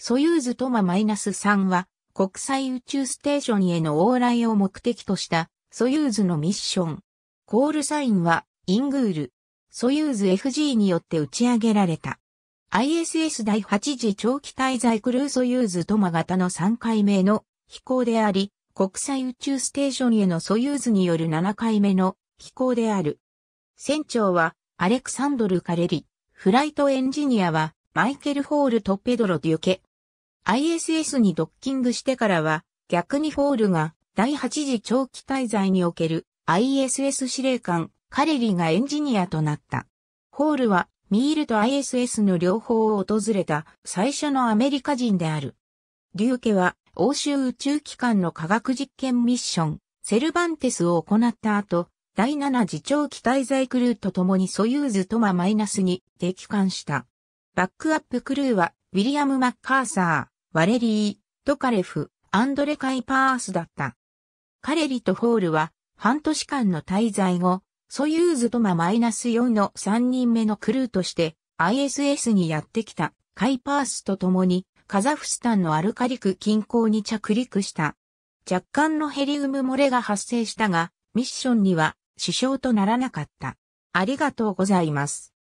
ソユーズトマ -3 は国際宇宙ステーションへの往来を目的としたソユーズのミッション。コールサインはイングール。ソユーズ FG によって打ち上げられた。ISS 第8次長期滞在クルーソユーズトマ型の3回目の飛行であり、国際宇宙ステーションへのソユーズによる7回目の飛行である。船長はアレクサンドル・カレリ、フライトエンジニアはマイケル・ホールとペドロ・デュケ、ISS にドッキングしてからは、逆にフォールが第8次長期滞在における ISS 司令官、カレリがエンジニアとなった。ホールはミールと ISS の両方を訪れた最初のアメリカ人である。リューケは欧州宇宙機関の科学実験ミッション、セルバンテスを行った後、第7次長期滞在クルーと共にソユーズトママイナスにで帰還した。バックアップクルーはウィリアム・マッカーサー。ワレリー、トカレフ、アンドレ・カイパースだった。カレリとホールは、半年間の滞在後、ソユーズとママイナス -4 の3人目のクルーとして ISS にやってきたカイパースと共にカザフスタンのアルカリク近郊に着陸した。若干のヘリウム漏れが発生したが、ミッションには支障とならなかった。ありがとうございます。